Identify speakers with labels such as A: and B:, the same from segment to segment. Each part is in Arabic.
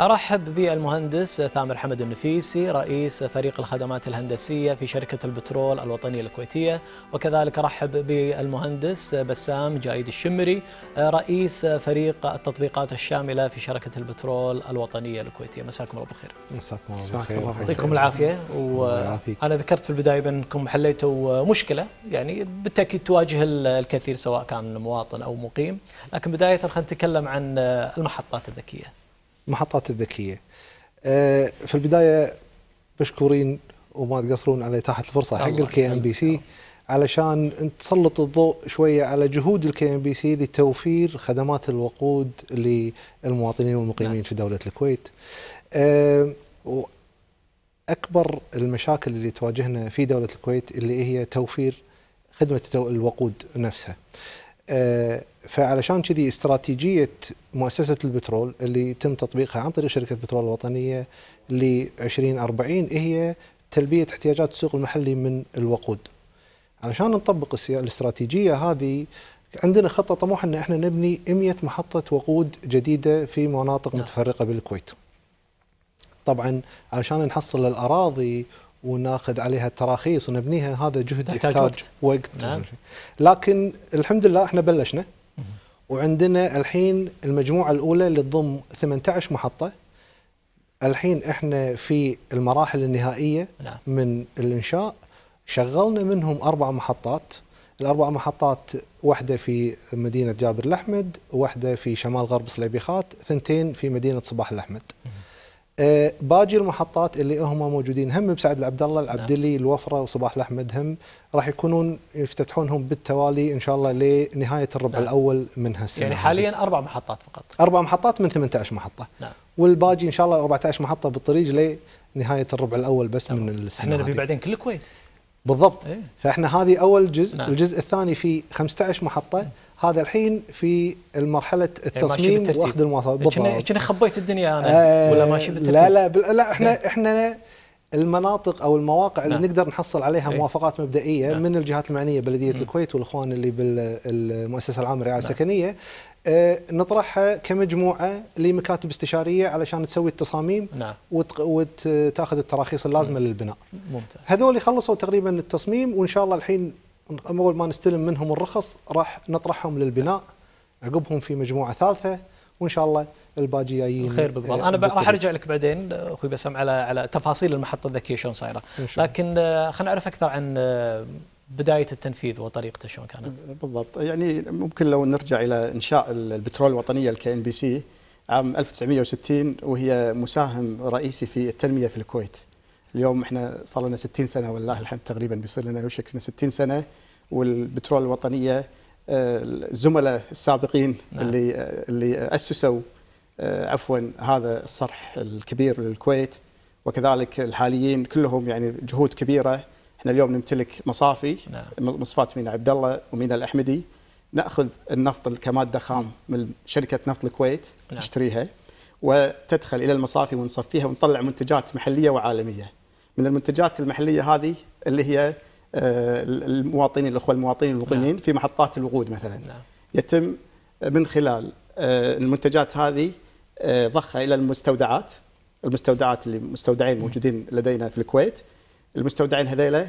A: أرحب بالمهندس ثامر حمد النفيسي رئيس فريق الخدمات الهندسية في شركة البترول الوطنية الكويتية وكذلك أرحب بالمهندس بسام جايد الشمري رئيس فريق التطبيقات الشاملة في شركة البترول الوطنية الكويتية مساكم الله بالخير مساكم
B: الله بخير يعطيكم
A: العافية وأنا ذكرت في البداية بأنكم حليتوا مشكلة يعني بالتأكيد تواجه الكثير سواء كان مواطن أو مقيم لكن بداية خلينا نتكلم عن المحطات الذكية
B: المحطات الذكيه. آه، في البدايه مشكورين وما تقصرون على اتاحه الفرصه حق الكي ام بي سي علشان تسلط الضوء شويه على جهود الكي ام بي سي لتوفير خدمات الوقود للمواطنين والمقيمين نعم. في دوله الكويت. آه، اكبر واكبر المشاكل اللي تواجهنا في دوله الكويت اللي هي توفير خدمه الوقود نفسها. آه، فعلشان كذي استراتيجيه مؤسسه البترول اللي تم تطبيقها عن طريق شركه البترول الوطنيه ل 2040 إيه هي تلبيه احتياجات السوق المحلي من الوقود. علشان نطبق الاستراتيجيه هذه عندنا خطه طموح ان احنا نبني 100 محطه وقود جديده في مناطق نعم. متفرقه بالكويت. طبعا علشان نحصل الاراضي وناخذ عليها التراخيص ونبنيها هذا جهد يحتاج وقت, وقت نعم. لكن الحمد لله احنا بلشنا وعندنا الحين المجموعه الاولى اللي تضم 18 محطه الحين احنا في المراحل النهائيه نعم. من الانشاء شغلنا منهم اربع محطات الاربع محطات واحده في مدينه جابر الاحمد واحده في شمال غرب صليبيخات ثنتين في مدينه صباح الاحمد مم. آه، باقي المحطات اللي هم موجودين هم بسعد العبد الله نعم. العبدلي الوفره وصباح الاحمد هم راح يكونون يفتتحونهم بالتوالي ان شاء الله لنهايه الربع نعم. الاول من هالسنه يعني حاليا
A: اربع محطات فقط
B: اربع محطات من 18 محطه نعم. والباقي ان شاء الله 14 محطه بالطريق لنهايه الربع الاول بس طبعا. نعم. من السنه احنا نبي بعدين كل الكويت بالضبط إيه؟ فاحنا هذه اول جزء نعم. الجزء الثاني فيه 15 محطه نعم. هذا الحين في مرحله يعني التصميم يعني واخذ المواصفات بالضبط
A: كنا خبيت الدنيا انا آه ولا ماشي بالترتيب لا لا لا احنا زي.
B: احنا المناطق او المواقع اللي نعم. نقدر نحصل عليها ايه. موافقات مبدئيه نعم. من الجهات المعنيه بلديه مم. الكويت والاخوان اللي بالمؤسسه العامه للرعايه نعم. السكنيه آه نطرحها كمجموعه لمكاتب استشاريه علشان تسوي التصاميم نعم. وتاخذ التراخيص اللازمه مم. للبناء. ممتاز. هذول خلصوا تقريبا التصميم وان شاء الله الحين اول ما نستلم منهم الرخص راح نطرحهم للبناء عقبهم في مجموعه ثالثه وان شاء الله الباقي جايين خير بالضبط آه، انا راح ارجع
A: لك بعدين اخوي بسام على على تفاصيل المحطه الذكيه شلون صايره لكن آه، خلينا نعرف اكثر عن آه، بدايه التنفيذ وطريقته شلون كانت
C: بالضبط يعني ممكن لو نرجع الى انشاء البترول الوطنيه الكي ان بي سي عام 1960 وهي مساهم رئيسي في التنميه في الكويت اليوم احنا صار لنا 60 سنه والله الحمد تقريبا بيصير لنا وشكلنا 60 سنه والبترول الوطنيه آه، الزملاء السابقين نعم. اللي آه، اللي اسسوا آه، عفوا هذا الصرح الكبير للكويت وكذلك الحاليين كلهم يعني جهود كبيره احنا اليوم نمتلك مصافي نعم. مصفات مينا عبد الله ومينا الاحمدي ناخذ النفط كماده خام من شركه نفط الكويت نعم. نشتريها وتدخل الى المصافي ونصفيها ونطلع منتجات محليه وعالميه من المنتجات المحليه هذه اللي هي آه، المواطنين الاخوه المواطنين المقيمين نعم. في محطات الوقود مثلا نعم. يتم من خلال آه، المنتجات هذه آه، ضخها الى المستودعات المستودعات اللي مستودعين موجودين لدينا في الكويت المستودعين هذيلا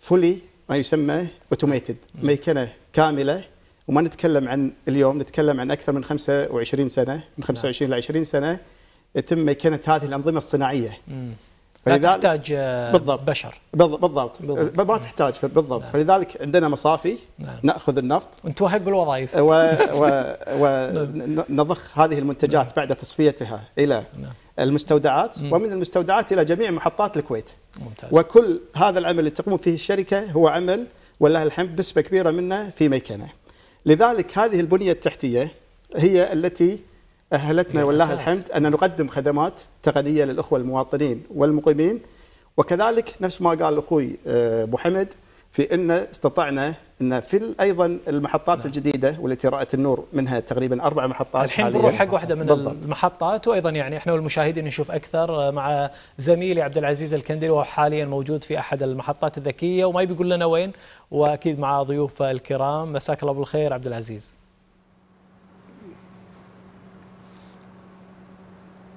C: فولي ما يسمى اوتوميتد ميكنه كامله وما نتكلم عن اليوم نتكلم عن اكثر من 25 سنه من 25 ل 20 سنه يتم ميكنه هذه الانظمه الصناعيه لا تحتاج
A: آه، بالضبط بشر
C: بالضبط, بالضبط. ما تحتاج بالضبط نعم. فلذلك عندنا مصافي نعم. ناخذ النفط
A: ونتوهق بالوظائف ونضخ
C: و... و... نعم. هذه المنتجات نعم. بعد تصفيتها الى نعم. المستودعات مم. ومن المستودعات الى جميع محطات الكويت ممتاز. وكل هذا العمل اللي تقوم فيه الشركه هو عمل والله الحمد نسبه كبيره منه في ميكنه لذلك هذه البنيه التحتيه هي التي أهلتنا والله الحمد أن نقدم خدمات تقنية للأخوة المواطنين والمقيمين وكذلك نفس ما قال أخوي آه، أبو حمد في أن استطعنا أن في أيضا المحطات نعم. الجديدة والتي رأت النور منها تقريبا أربع محطات الحين بنروح حق واحدة من بالضبط.
A: المحطات وأيضا يعني إحنا والمشاهدين نشوف أكثر آه، مع زميلي عبد العزيز الكندري وهو حاليا موجود في أحد المحطات الذكية وما يبي يقول لنا وين وأكيد مع ضيوف الكرام مساك الله بالخير عبد العزيز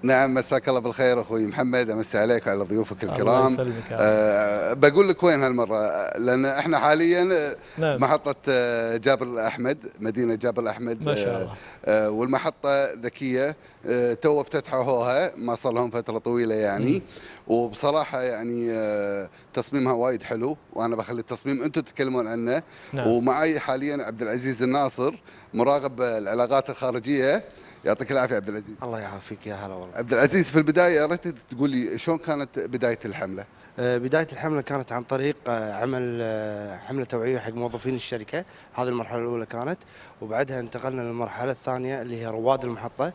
D: نعم مساك الله بالخير اخوي محمد امسي عليك وعلى ضيوفك الكرام الله يسلمك أه بقول لك وين هالمره لان احنا حاليا آه، نعم. محطه آه، جابر الاحمد مدينه جابر الاحمد ما آه، شاء الله. أه والمحطه ذكيه أه تو افتتحوها ما صار لهم فتره طويله يعني م. وبصراحه يعني أه تصميمها وايد حلو وانا بخلي التصميم انتم تتكلمون عنه نعم. ومعي حاليا عبد العزيز الناصر مراقب العلاقات الخارجيه يعطيك العافيه عبد العزيز الله يعافيك يا هلا والله عبد العزيز في البدايه يا ريت تقول لي شلون كانت بدايه الحمله؟
B: آه، بدايه الحمله كانت عن طريق آه، عمل آه، حمله توعيه حق موظفين الشركه هذه المرحله الاولى كانت وبعدها انتقلنا للمرحله الثانيه اللي هي رواد المحطه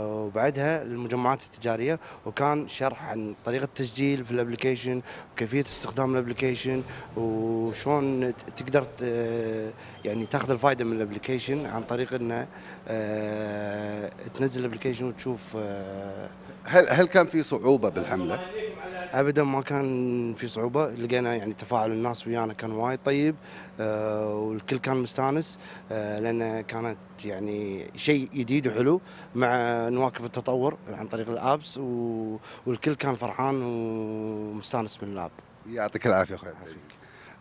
B: وبعدها للمجمعات التجاريه وكان شرح عن طريقه التسجيل في الابلكيشن وكيفيه استخدام الابلكيشن وشون تقدر يعني تاخذ الفائده من الابلكيشن عن طريق انه تنزل الابلكيشن وتشوف هل هل كان في صعوبه بالحمله؟ ابدا ما كان في صعوبه لقينا يعني تفاعل الناس ويانا كان وايد طيب آه والكل كان مستانس آه لان كانت يعني شيء جديد وحلو مع نواكب التطور عن طريق الابس والكل كان فرحان ومستانس من الاب
D: يعطيك العافيه اخوي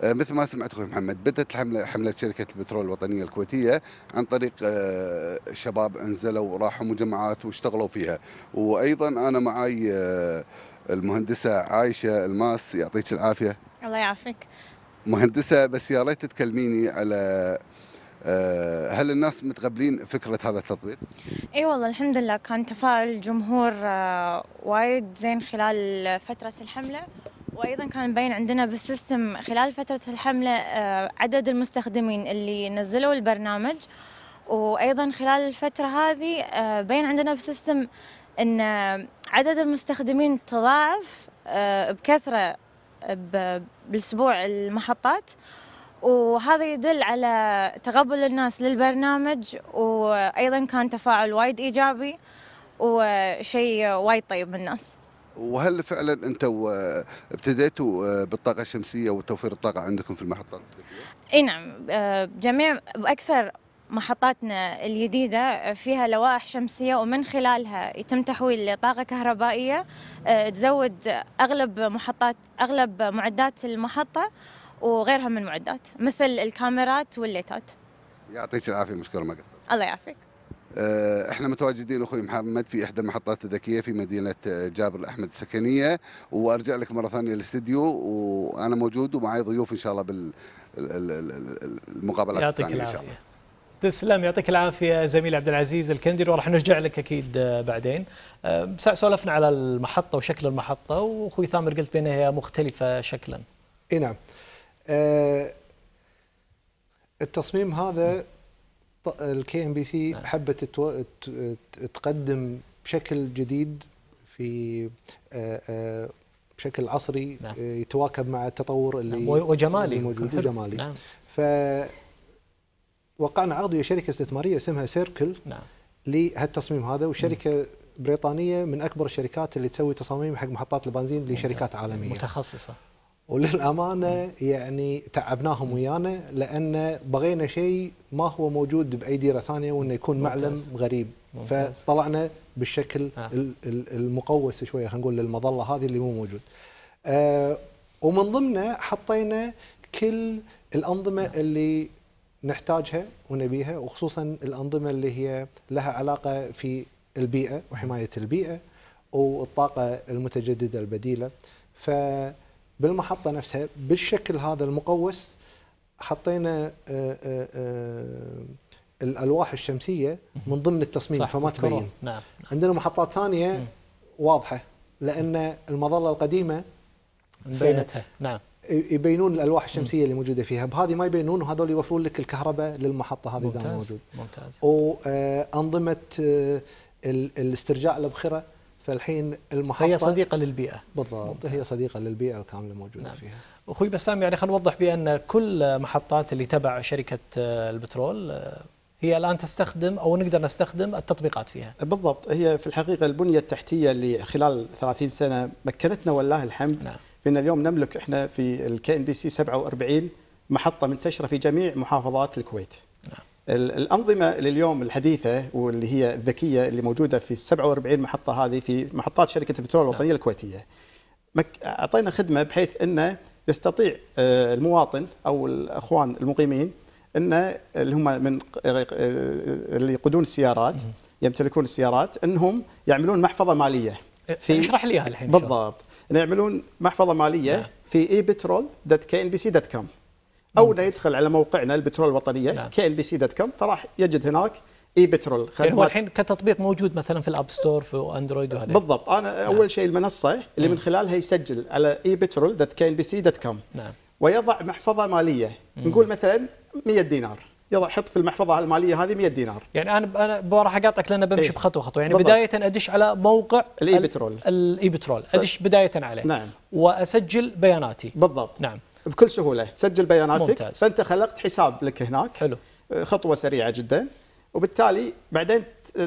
D: آه، مثل ما سمعت اخوي محمد بدت حمله حمله شركه البترول الوطنيه الكويتيه عن طريق آه، شباب انزلوا وراحوا مجمعات واشتغلوا فيها وايضا انا معي آه، المهندسه عايشه الماس يعطيك العافيه الله يعافيك مهندسه بس يا ريت تكلميني على هل الناس متقبلين فكرة هذا التطبيق؟
E: اي أيوة والله الحمد لله كان تفاعل الجمهور وايد زين خلال فترة الحملة وايضا كان مبين عندنا بالسيستم خلال فتره الحمله آه، عدد المستخدمين اللي نزلوا البرنامج وايضا خلال الفتره هذه آه، بين عندنا بالسيستم ان عدد المستخدمين تضاعف آه، بكثره بالاسبوع المحطات وهذا يدل على تقبل الناس للبرنامج وايضا كان تفاعل وايد ايجابي وشيء وايد طيب من الناس
D: وهل فعلا انتم ابتديتوا آه، بالطاقه الشمسيه وتوفير الطاقه عندكم في المحطات؟
E: اي نعم آه، جميع اكثر محطاتنا الجديدة فيها لوائح شمسية ومن خلالها يتم تحويل طاقة كهربائية آه، تزود أغلب محطات أغلب معدات المحطة وغيرها من المعدات مثل الكاميرات والليتات
D: يعطيك العافية مشكور ما قصرت الله يعافيك آه، احنا متواجدين اخوي محمد في احدى المحطات الذكيه في مدينه آه، جابر الاحمد السكنيه وارجع لك مره ثانيه للاستديو وانا موجود ومعي ضيوف ان شاء الله بالمقابلات الثانيه ان شاء الله
A: تسلم يعطيك العافيه زميل عبد العزيز الكندي وراح نرجع لك اكيد آه، بعدين سولفنا على المحطه وشكل المحطه واخوي ثامر قلت
B: بانها هي مختلفه شكلا اي نعم التصميم هذا الكي ام بي سي حبت تقدم بشكل جديد في آه، آه، بشكل عصري نعم. آه، يتواكب مع التطور اللي نعم. وجمالي موجود وجمالي نعم. ف وقعنا عقد ويا شركه استثماريه اسمها سيركل نعم. لهالتصميم هذا والشركه بريطانيه من اكبر الشركات اللي تسوي تصاميم حق محطات البنزين لشركات عالميه متخصصه وللامانه يعني تعبناهم ويانا لان بغينا شيء ما هو موجود باي ديره ثانيه وانه يكون معلم غريب ممتاز. فطلعنا بالشكل آه. المقوس شويه خلينا نقول للمظله هذه اللي مو موجود. آه، ومن ضمنه حطينا كل الانظمه نعم. اللي نحتاجها ونبيها وخصوصا الانظمه اللي هي لها علاقه في البيئه وحمايه البيئه والطاقه المتجدده البديله ف بالمحطه نفسها بالشكل هذا المقوس حطينا آه، آه، آه، الالواح الشمسيه من ضمن التصميم فما تبين نعم. نعم. عندنا محطات ثانيه م. واضحه لان المظله القديمه
A: بينتها
B: نعم يبينون الالواح الشمسيه م. اللي موجوده فيها بهذه ما يبينون وهذول يوفرون لك الكهرباء للمحطه هذه ممتاز موجود ممتاز وانظمه الاسترجاع الابخره فالحين المحطة هي صديقة للبيئة
A: بالضبط هي صديقة للبيئة الكاملة موجودة نعم. فيها أخوي بسام يعني خلينا نوضح بأن كل محطات اللي تبع شركة آه، البترول آه، هي الآن تستخدم أو نقدر نستخدم التطبيقات فيها
C: بالضبط هي في الحقيقة البنية التحتية اللي خلال 30 سنة مكنتنا والله الحمد نعم. فإن اليوم نملك إحنا في الكي إن بي سي 47 محطة منتشرة في جميع محافظات الكويت الأنظمة لليوم الحديثة واللي هي الذكية اللي موجودة في 47 محطة هذه في محطات شركة البترول نعم. الوطنية الكويتية أعطينا خدمة بحيث أنه يستطيع آه، المواطن أو الأخوان المقيمين أن اللي هم من آه، آه، اللي يقودون السيارات يمتلكون السيارات أنهم يعملون محفظة مالية في اشرح لي الحين بالضبط أن يعملون محفظة مالية نعم. في اي بترول دوت دوت كي ان بي سي كوم او انه يدخل على موقعنا البترول الوطنيه نعم. كي ان بي سي دوت كوم فراح يجد هناك اي بترول يعني هو الحين
A: كتطبيق موجود مثلا في الاب ستور في اندرويد وهذا
C: بالضبط انا نعم. اول شيء المنصه اللي مم. من خلالها يسجل على اي بترول دوت كي ان بي سي دوت كوم نعم ويضع محفظه ماليه مم. نقول مثلا 100 دينار يضع حط في المحفظه الماليه هذه 100 دينار
A: يعني انا انا راح اقاطعك لان بمشي إيه؟ بخطوه خطوه يعني بالضبط. بدايه ادش على موقع الاي بترول الاي بترول ادش بدايه عليه نعم واسجل بياناتي بالضبط نعم بكل سهوله تسجل بياناتك ممتاز. فانت خلقت حساب
C: لك هناك حلو أه، خطوه سريعه جدا وبالتالي بعدين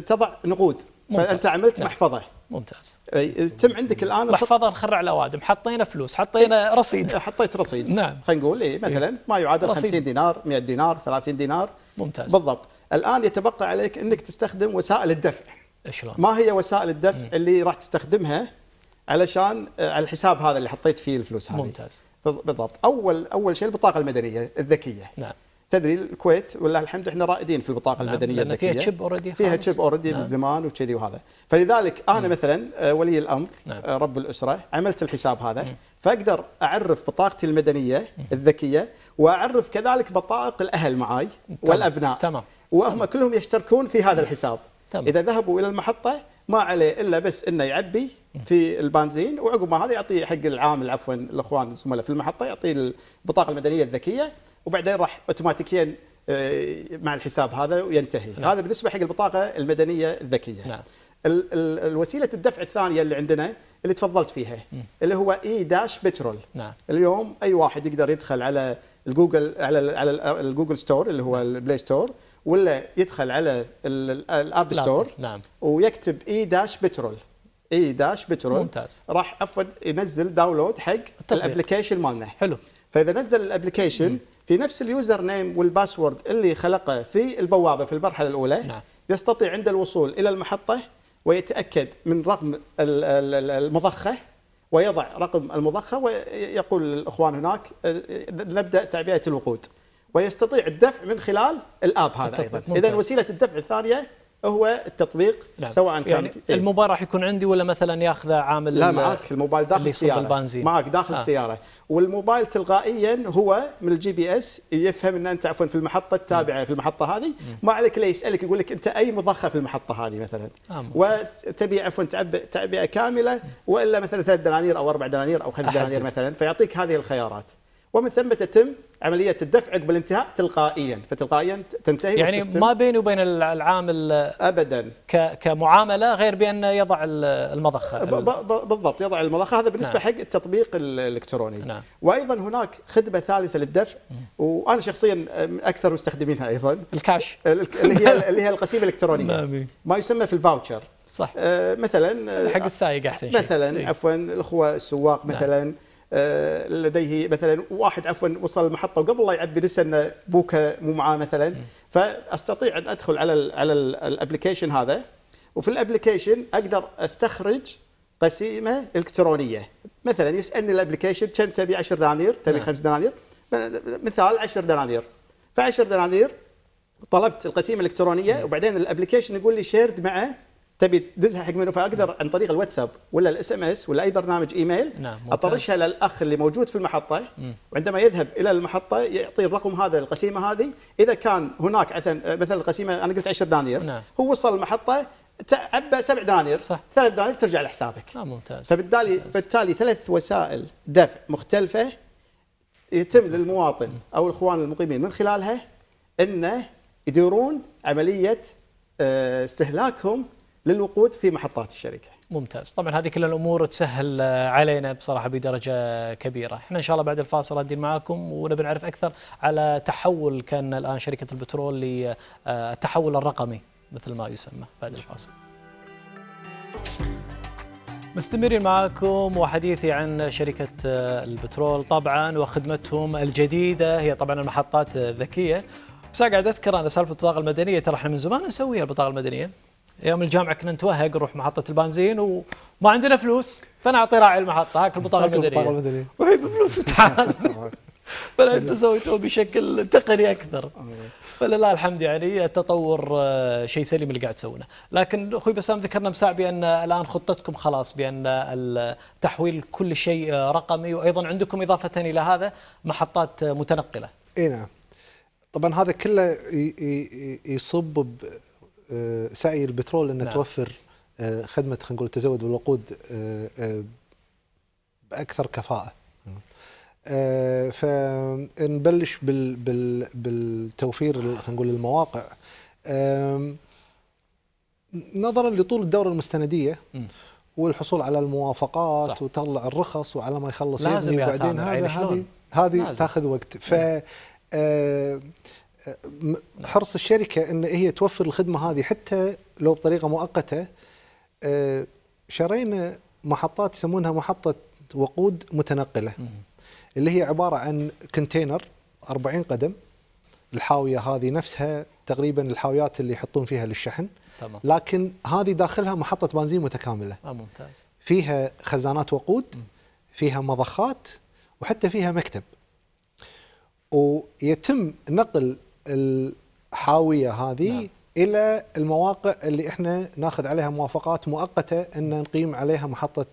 C: تضع نقود ممتاز. فانت عملت نعم. محفظه ممتاز تم عندك الان محفظه
A: نخرع الاوادم حطينا
C: فلوس حطينا رصيد حطيت رصيد نعم خلينا نقول إيه مثلا ما يعادل رصيد. 50 دينار 100 دينار 30 دينار ممتاز بالضبط الان يتبقى عليك انك تستخدم وسائل الدفع شلون ما هي وسائل الدفع مم. اللي راح تستخدمها علشان آه، على الحساب هذا اللي حطيت فيه الفلوس هذه ممتاز بالضبط اول اول شيء البطاقه المدنيه الذكيه نعم تدري الكويت ولله الحمد احنا رائدين في البطاقه نعم. المدنيه الذكيه فيها تشيب اوريدي فيها تشيب اوريدي نعم. بالزمان وكذي وهذا فلذلك انا نعم. مثلا آه، ولي الامر نعم. آه، رب الاسره عملت الحساب هذا نعم. فاقدر اعرف بطاقتي المدنيه نعم. الذكيه واعرف كذلك بطائق الاهل معاي والابناء تمام وهم كلهم يشتركون في هذا الحساب تمام. اذا ذهبوا الى المحطه ما عليه الا بس انه يعبي في البنزين وعقب ما هذا يعطيه حق العامل عفوا الاخوان الزملاء في المحطه يعطيه البطاقه المدنيه الذكيه وبعدين راح اوتوماتيكيا آه، مع الحساب هذا وينتهي نعم. هذا بالنسبه حق البطاقه المدنيه الذكيه نعم. الوسيله الدفع الثانيه اللي عندنا اللي تفضلت فيها م. اللي هو اي داش بترول نعم. اليوم اي واحد يقدر يدخل على الجوجل على على الجوجل ستور اللي هو نعم. البلاي ستور ولا يدخل على الاب ستور نعم ويكتب اي داش بترول اي داش بترول ممتاز راح عفوا ينزل داونلود حق الابلكيشن مالنا حلو فاذا نزل الابلكيشن في نفس اليوزر نيم والباسورد اللي خلقه في البوابه في المرحله الاولى نعم. يستطيع عند الوصول الى المحطه ويتاكد من رقم المضخه ويضع رقم المضخه ويقول الاخوان هناك آه، نبدا تعبئه الوقود ويستطيع
A: الدفع من خلال الاب
C: هذا ايضا اذا
A: وسيله الدفع الثانيه
C: هو التطبيق نعم. سواء كان يعني إيه؟ الموبايل
A: راح يكون عندي ولا مثلا ياخذه عامل لا معك
C: الموبايل داخل السياره البنزين. معك داخل آه. السياره والموبايل تلقائيا هو من الجي بي اس يفهم ان انت عفوا في المحطه التابعه مم. في المحطه هذه مم. ما عليك لا يسالك يقول لك انت اي مضخه في المحطه هذه مثلا آه وتبي عفوا تعبئه كامله والا مثلا ثلاث دنانير او اربع دنانير او خمس دنانير مثلا فيعطيك هذه الخيارات ومن ثم تتم عمليه الدفع عقب الانتهاء تلقائيا فتلقائيا تنتهي يعني ما
A: بينه وبين العامل ابدا كمعامله غير بان يضع المضخه
C: بالضبط يضع المضخه هذا بالنسبه نعم. حق التطبيق الالكتروني نعم. وايضا هناك خدمه ثالثه للدفع وانا شخصيا اكثر مستخدمينها ايضا الكاش اللي هي اللي هي القسيمه الالكترونيه ما يسمى في الفاوتشر صح آه، مثلا حق آه، السايق
A: احسن شيء مثلا إيه.
C: عفوا الاخوه السواق نعم. مثلا نعم. آه، لديه مثلا واحد عفوا وصل المحطه وقبل لا يعبي لسه ان بوكا مو معاه مثلا فاستطيع ان ادخل على الـ على الابلكيشن هذا وفي الابلكيشن اقدر استخرج قسيمه الكترونيه مثلا يسالني الابلكيشن كم تبي 10 دنانير تبي 5 نعم. دنانير مثال 10 دنانير ف 10 دنانير طلبت القسيمه الالكترونيه نعم. وبعدين الابلكيشن يقول لي شيرد مع تبي تدزها حق منو فاقدر عن طريق الواتساب ولا الاس ام اس ولا اي برنامج ايميل
A: نعم اطرشها
C: للاخ اللي موجود في المحطه وعندما يذهب الى المحطه يعطي الرقم هذا القسيمه هذه اذا كان هناك مثلا آه، مثلا القسيمه انا قلت 10 دنانير نعم. هو وصل المحطه تعبى سبع دنانير صح ثلاث دنانير ترجع لحسابك نعم ممتاز فبالتالي ممتاز. بالتالي ثلاث وسائل دفع مختلفه يتم ممتاز. للمواطن مم. او الاخوان المقيمين من خلالها انه يديرون عمليه آه، استهلاكهم للوقود في محطات الشركه.
A: ممتاز طبعا هذه كل الامور تسهل علينا بصراحه بدرجه كبيره احنا ان شاء الله بعد الفاصل رادين معاكم ونبي نعرف اكثر على تحول كان الان شركه البترول للتحول الرقمي مثل ما يسمى بعد الفاصل مستمرين معاكم وحديثي عن شركة البترول طبعا وخدمتهم الجديدة هي طبعا المحطات الذكية بس قاعد أذكر أنا سالفة البطاقة المدنية ترى احنا من زمان نسويها البطاقة المدنية ايام الجامعه كنا نتوهق نروح محطه البنزين وما عندنا فلوس فنعطي راعي المحطه هاك البطاقه المدنيه وهي بفلوس وتعال فلا انتم سويتوه بشكل تقني اكثر فلله الحمد يعني التطور آه، شيء سليم اللي قاعد تسوونه لكن اخوي بسام ذكرنا مساع بان الان خطتكم خلاص بان تحويل كل شيء آه، رقمي وايضا عندكم اضافه الى هذا محطات آه، متنقله
B: اي نعم طبعا هذا كله يصب آه، سعي البترول انها نعم. توفر آه، خدمه خلينا نقول التزود بالوقود آه، باكثر كفاءه. فنبلش بال بال بالتوفير خلينا نقول المواقع نظرا لطول الدوره المستنديه والحصول على الموافقات صح. وتطلع الرخص وعلى ما يخلص لازم وبعدين هذا هذه هذه تاخذ وقت ف حرص الشركه ان هي توفر الخدمه هذه حتى لو بطريقه مؤقته آه، شرينا محطات يسمونها محطه وقود متنقله اللي هي عباره عن كونتينر 40 قدم الحاويه هذه نفسها تقريبا الحاويات اللي يحطون فيها للشحن طبعا. لكن هذه داخلها محطه بنزين متكامله آه ممتاز فيها خزانات وقود فيها مضخات وحتى فيها مكتب ويتم نقل الحاويه هذه نعم. الى المواقع اللي احنا ناخذ عليها موافقات مؤقته ان نقيم عليها محطه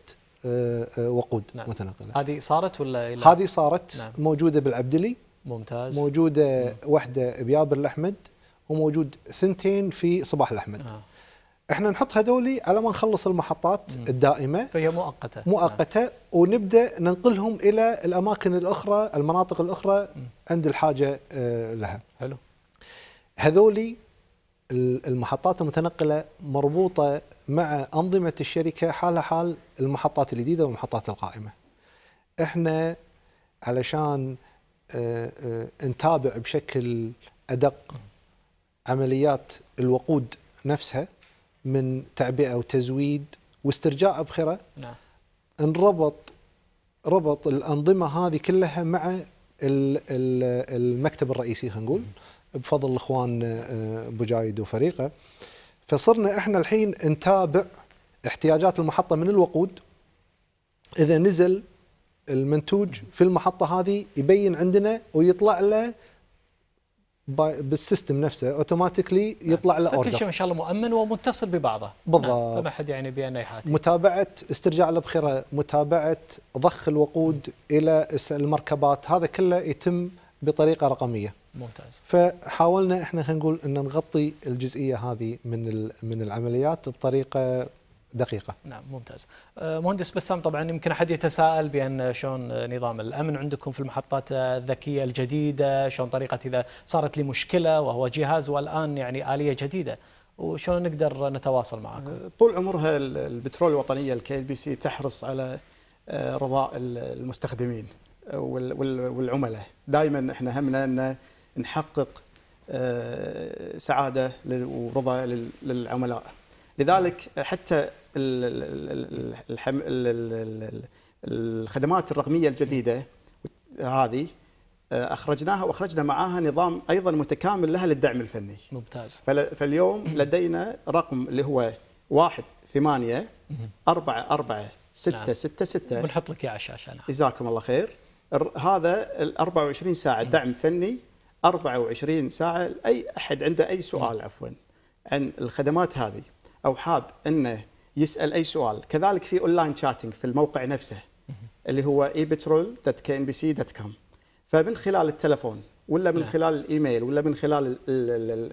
B: آه، آه، وقود نعم. متنقله.
A: هذه صارت ولا إلا؟ هذه صارت نعم.
B: موجوده بالعبدلي ممتاز موجوده نعم. واحده بيابر الاحمد وموجود ثنتين في صباح الاحمد. آه. احنا نحط هذولي على ما نخلص المحطات مم. الدائمه فهي مؤقته مؤقته آه. ونبدا ننقلهم الى الاماكن الاخرى المناطق الاخرى مم. عند الحاجه آه، لها حلو هذولي المحطات المتنقله مربوطه مع انظمه الشركه حالها حال المحطات الجديده والمحطات القائمه احنا علشان آه، آه، نتابع بشكل ادق عمليات الوقود نفسها من تعبئه وتزويد واسترجاع ابخره نعم انربط ربط الانظمه هذه كلها مع المكتب الرئيسي خلينا نقول بفضل الاخوان آه، ابو جايد وفريقه فصرنا احنا الحين نتابع احتياجات المحطه من الوقود اذا نزل المنتوج في المحطه هذه يبين عندنا ويطلع له بالسيستم نفسه اوتوماتيكلي نعم. يطلع له اوردر كل شيء ما
A: شاء الله مؤمن ومتصل ببعضه نعم، بالضبط نعم. فما حد يعني بانه يحاتي
B: متابعه استرجاع الابخره متابعه ضخ الوقود م. الى المركبات هذا كله يتم بطريقه رقميه ممتاز فحاولنا احنا خلينا نقول ان نغطي الجزئيه هذه من من العمليات بطريقه دقيقة
A: نعم ممتاز آه، مهندس بسام طبعا يمكن أحد يتساءل بأن شلون نظام الأمن عندكم في المحطات الذكية الجديدة شلون طريقة إذا صارت لي مشكلة وهو جهاز والآن يعني آلية جديدة وشلون نقدر نتواصل معكم آه،
C: طول عمرها البترول الوطنية الكي بي سي تحرص على آه، رضاء المستخدمين والعملاء دائما احنا همنا ان نحقق سعاده ورضا للعملاء لذلك حتى الخدمات الرقميه الجديده هذه آه، اخرجناها واخرجنا معاها نظام ايضا متكامل لها للدعم الفني. ممتاز. فاليوم لدينا رقم اللي هو 1 8 4 4 6 6 6
A: بنحط لك اياه على الشاشه
C: نعم. جزاكم الله خير. هذا ال 24 ساعه دعم فني 24 ساعه لاي احد عنده اي سؤال عفوا عن الخدمات هذه او حاب انه يسال اي سؤال كذلك في اونلاين شاتنج في الموقع نفسه اللي هو ebetrol.knbc.com فمن خلال التلفون ولا من نعم. خلال الايميل ولا من خلال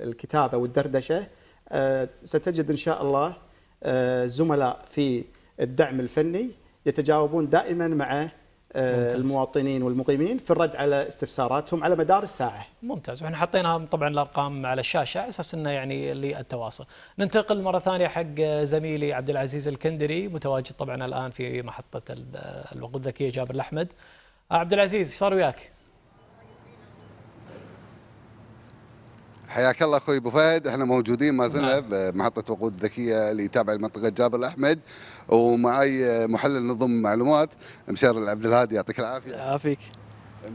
C: الكتابه والدردشه آه، ستجد ان شاء الله آه، زملاء في الدعم الفني يتجاوبون دائما مع ممتاز. المواطنين والمقيمين في الرد على استفساراتهم على مدار الساعه.
A: ممتاز واحنا حطينا طبعا الارقام على الشاشه على اساس انه يعني للتواصل. ننتقل مره ثانيه حق زميلي عبد العزيز الكندري متواجد طبعا الان في محطه الوقود الذكيه جابر الاحمد. عبد العزيز ايش صار وياك؟
D: حياك الله اخوي ابو فهد احنا موجودين ما زلنا نعم. بمحطه وقود ذكيه اللي تابعه لمنطقه جابر الاحمد ومعي محلل نظم معلومات مشار العبد الهادي يعطيك العافيه يعافيك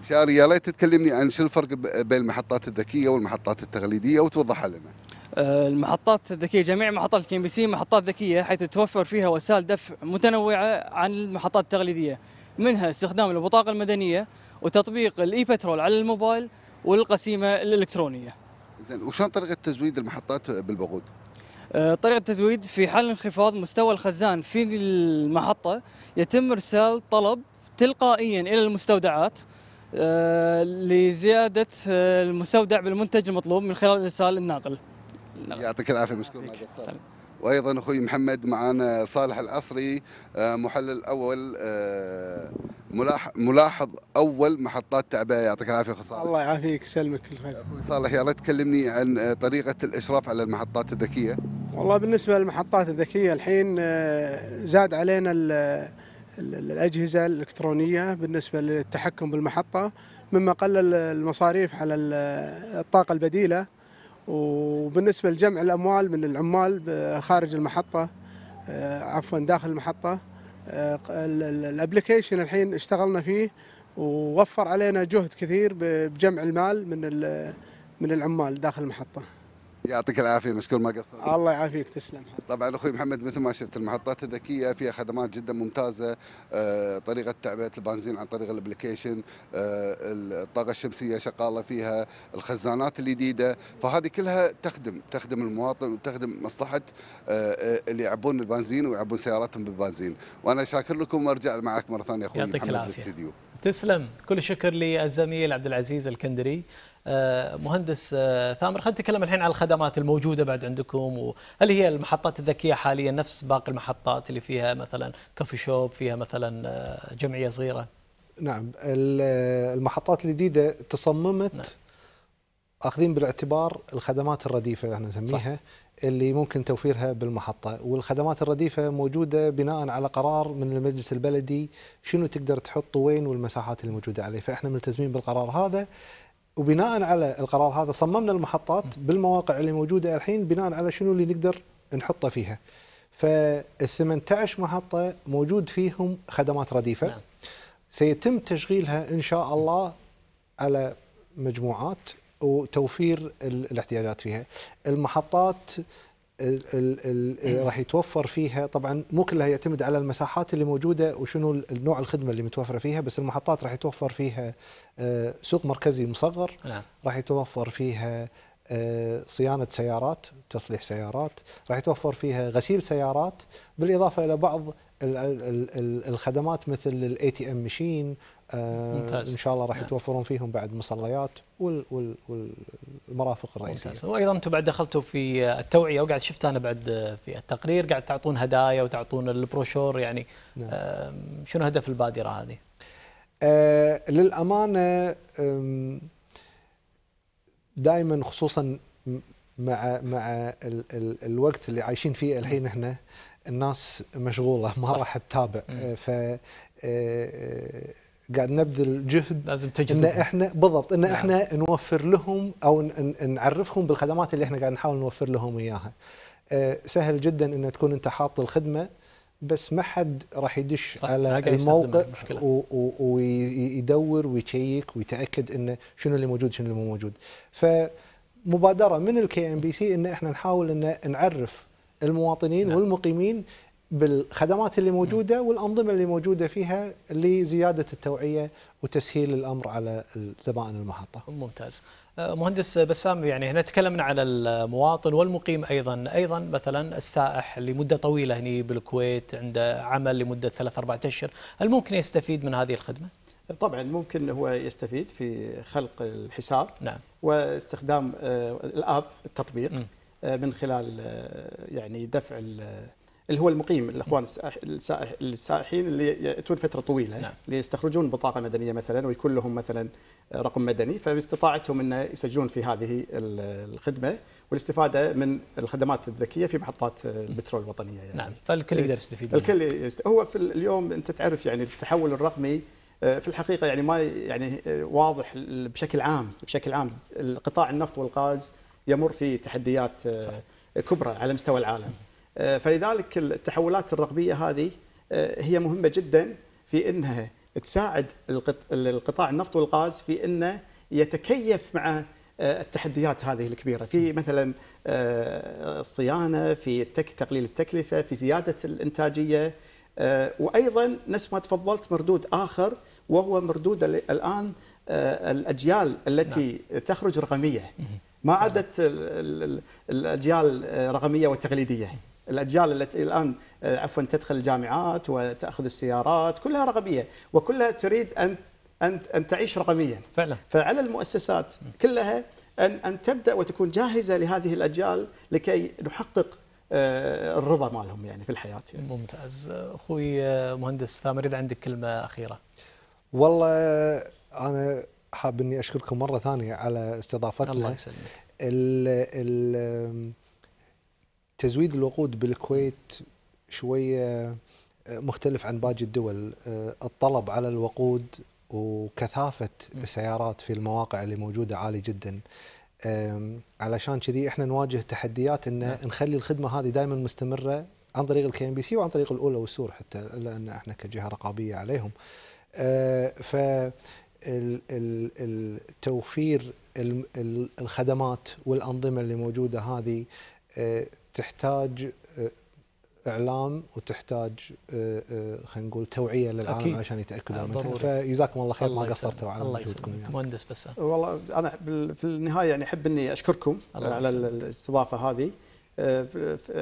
D: مشار يا ليت تكلمني عن شو الفرق بين المحطات الذكيه والمحطات التقليديه وتوضحها لنا
A: آه، المحطات الذكية جميع محطات الكي بي سي محطات ذكية حيث توفر فيها وسائل دفع متنوعة عن المحطات التقليدية منها استخدام البطاقة المدنية وتطبيق الاي بترول على الموبايل والقسيمة الإلكترونية
D: زين وشلون طريقه تزويد المحطات بالبقود؟
A: آه، طريقة التزويد في حال انخفاض مستوى الخزان في المحطة يتم إرسال طلب تلقائيا إلى المستودعات آه، لزيادة آه، المستودع بالمنتج المطلوب من خلال إرسال الناقل.
D: يعطيك العافية مشكور وايضا اخوي محمد معنا صالح العصري آه، محلل اول آه، ملاحظ اول محطات تعبئه يعطيك العافيه اخو صالح
B: الله يعافيك سلمك كل خير اخوي صالح يا
D: ريت تكلمني عن آه، طريقه الاشراف على المحطات الذكيه
B: والله بالنسبه للمحطات الذكيه الحين زاد علينا الاجهزه الالكترونيه بالنسبه للتحكم بالمحطه مما قلل المصاريف على الطاقه البديله وبالنسبه لجمع الاموال من العمال خارج المحطه آه، عفوا داخل المحطه آه، الابلكيشن الحين اشتغلنا فيه ووفر علينا جهد كثير بجمع المال من من العمال داخل المحطه
D: يعطيك العافيه مشكور ما قصرت
B: الله يعافيك تسلم طبعا
D: اخوي محمد مثل ما شفت المحطات الذكيه فيها خدمات جدا ممتازه آه، طريقه تعبئه البنزين عن طريق الابلكيشن آه، الطاقه الشمسيه شغاله فيها الخزانات الجديده فهذه كلها تخدم تخدم المواطن وتخدم مصلحه آه، اللي يعبون البنزين ويعبون سياراتهم بالبنزين وانا شاكر لكم وارجع معك مره ثانيه اخوي محمد في الاستديو
A: تسلم كل شكر للزميل عبد العزيز الكندري آه، مهندس آه، ثامر خلينا نتكلم الحين على الخدمات الموجوده بعد عندكم وهل هي المحطات الذكيه حاليا نفس باقي المحطات اللي فيها مثلا كوفي شوب فيها مثلا آه، جمعيه صغيره
B: نعم المحطات الجديده تصممت نعم. اخذين بالاعتبار الخدمات الرديفه احنا نسميها اللي ممكن توفيرها بالمحطه والخدمات الرديفه موجوده بناء على قرار من المجلس البلدي شنو تقدر تحط وين والمساحات الموجوده عليه فاحنا ملتزمين بالقرار هذا وبناء على القرار هذا صممنا المحطات بالمواقع اللي موجوده الحين بناء على شنو اللي نقدر نحطه فيها. فال 18 محطه موجود فيهم خدمات رديفه. نعم. سيتم تشغيلها ان شاء الله على مجموعات وتوفير الاحتياجات فيها. المحطات إيه. راح يتوفر فيها طبعا مو كلها يعتمد على المساحات اللي موجوده وشنو نوع الخدمه اللي متوفره فيها بس المحطات راح يتوفر فيها آه، سوق مركزي مصغر نعم. راح يتوفر فيها آه، صيانه سيارات تصليح سيارات راح يتوفر فيها غسيل سيارات بالاضافه الى بعض الخدمات مثل الاي تي ام مشين آه، ممتاز ان شاء الله راح نعم. يتوفرون فيهم بعد مصليات والمرافق الرئيسيه. ممتاز
A: وايضا انتم بعد دخلتوا في التوعيه وقاعد شفت انا بعد في التقرير قاعد تعطون هدايا وتعطون البروشور يعني نعم. شنو هدف البادره هذه؟
B: آه للامانه دائما خصوصا مع مع ال ال الوقت اللي عايشين فيه الحين احنا الناس مشغوله ما راح تتابع آه، ف آه، قاعد نبذل جهد لازم تجذب ان احنا بالضبط ان نعم. احنا نوفر لهم او نعرفهم بالخدمات اللي احنا قاعد نحاول نوفر لهم اياها. آه، سهل جدا ان تكون انت حاط الخدمه بس ما حد راح يدش صح. على الموقع ويدور ويشيك ويتاكد انه شنو اللي موجود شنو اللي مو موجود. فمبادره من الكي ام بي سي ان احنا نحاول ان نعرف المواطنين نعم. والمقيمين بالخدمات اللي موجوده والانظمه اللي موجوده فيها لزياده التوعيه وتسهيل الامر على زبائن المحطه.
A: ممتاز. آه، مهندس بسام يعني هنا تكلمنا على المواطن والمقيم ايضا، ايضا مثلا السائح لمده طويله هنا بالكويت عنده عمل لمده ثلاث اربع اشهر، هل ممكن يستفيد من هذه الخدمه؟
C: طبعا ممكن هو يستفيد في خلق الحساب نعم واستخدام آه، الاب التطبيق م. آه، من خلال يعني دفع اللي هو المقيم الاخوان السائح السائحين اللي ياتون فتره طويله نعم. اللي يستخرجون بطاقه مدنيه مثلا ويكون لهم مثلا رقم مدني فباستطاعتهم ان يسجلون في هذه الخدمه والاستفاده من الخدمات الذكيه في محطات البترول الوطنيه يعني.
A: نعم فالكل يقدر يستفيد
C: الكل يست... هو في اليوم انت تعرف يعني التحول الرقمي آه، في الحقيقه يعني ما يعني آه، واضح بشكل عام بشكل عام قطاع النفط والغاز يمر في تحديات آه، صح. كبرى على مستوى العالم. آه، فلذلك التحولات الرقميه هذه آه، هي مهمه جدا في انها تساعد القطاع النفط والغاز في انه يتكيف مع آه، التحديات هذه الكبيره في مثلا الصيانه في تقليل التكلفه في زياده الانتاجيه وايضا نفس ما تفضلت مردود اخر وهو مردود الان الاجيال التي نعم. تخرج رقميه ما عادت الاجيال الرقميه والتقليديه الاجيال التي الان آه، عفوا تدخل الجامعات وتاخذ السيارات كلها رقميه وكلها تريد ان ان ان تعيش رقميا فعلا فعلى المؤسسات كلها ان ان تبدا وتكون جاهزه لهذه الاجيال لكي نحقق آه، الرضا مالهم يعني في
B: الحياه يعني.
A: ممتاز اخوي آه، مهندس ثامر اذا عندك كلمه اخيره
B: والله انا حاب اني اشكركم مره ثانيه على استضافتنا الله يسلمك تزويد الوقود بالكويت شويه آه، مختلف عن باقي الدول آه، الطلب على الوقود وكثافه السيارات في المواقع اللي موجوده عالي جدا علشان كذي احنا نواجه تحديات ان نعم. نخلي الخدمه هذه دائما مستمره عن طريق الكي ام بي سي وعن طريق الاولى والسور حتى لان احنا كجهه رقابيه عليهم آه، ف توفير الخدمات والانظمه اللي موجوده هذه تحتاج آه، اعلام وتحتاج آه، آه، خلينا نقول توعيه للعالم أكيد. عشان يتاكدوا منها فجزاكم الله خير ما قصرتوا على وجودكم
A: يعني. مهندس بس
C: والله انا في النهايه يعني احب اني اشكركم على الاستضافه هذه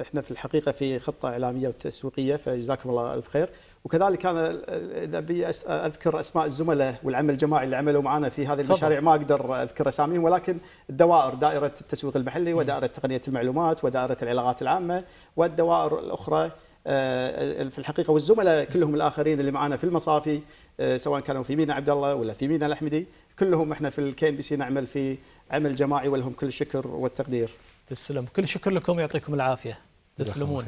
C: احنا في الحقيقه في خطه اعلاميه وتسويقيه فجزاكم الله الف خير وكذلك انا اذا ابي اذكر اسماء الزملاء والعمل الجماعي اللي عملوا معنا في هذه المشاريع ما اقدر اذكر اساميهم ولكن الدوائر دائره التسويق المحلي ودائره تقنيه المعلومات ودائره العلاقات العامه والدوائر الاخرى آه، في الحقيقه والزملاء كلهم الاخرين اللي معنا في المصافي آه، سواء كانوا في مينا عبد الله ولا في مينا الاحمدي كلهم احنا في الكي ام بي سي نعمل في عمل جماعي ولهم كل الشكر والتقدير
A: تسلم كل شكر لكم يعطيكم العافيه تسلمون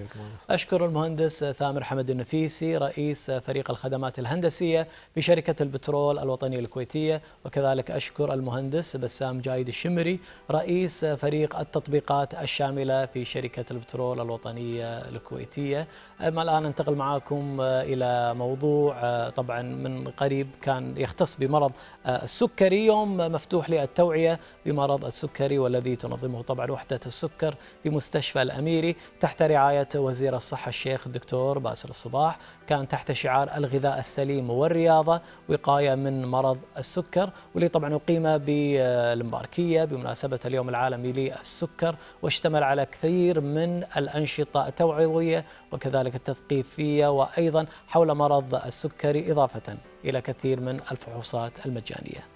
A: أشكر المهندس ثامر حمد النفيسي رئيس فريق الخدمات الهندسية في شركه البترول الوطنية الكويتية وكذلك أشكر المهندس بسام جايد الشمري رئيس فريق التطبيقات الشاملة في شركة البترول الوطنية الكويتية أما الآن أنتقل معاكم إلى موضوع طبعا من قريب كان يختص بمرض السكري يوم مفتوح للتوعية بمرض السكري والذي تنظمه طبعا وحدة السكر في مستشفى الأميري تحت رعاية وزير الصحة الشيخ الدكتور باسل الصباح كان تحت شعار الغذاء السليم والرياضة وقاية من مرض السكر واللي طبعا أقيم بالمباركية بمناسبة اليوم العالمي للسكر واشتمل على كثير من الأنشطة التوعوية وكذلك التثقيفية وأيضا حول مرض السكري إضافة إلى كثير من الفحوصات المجانية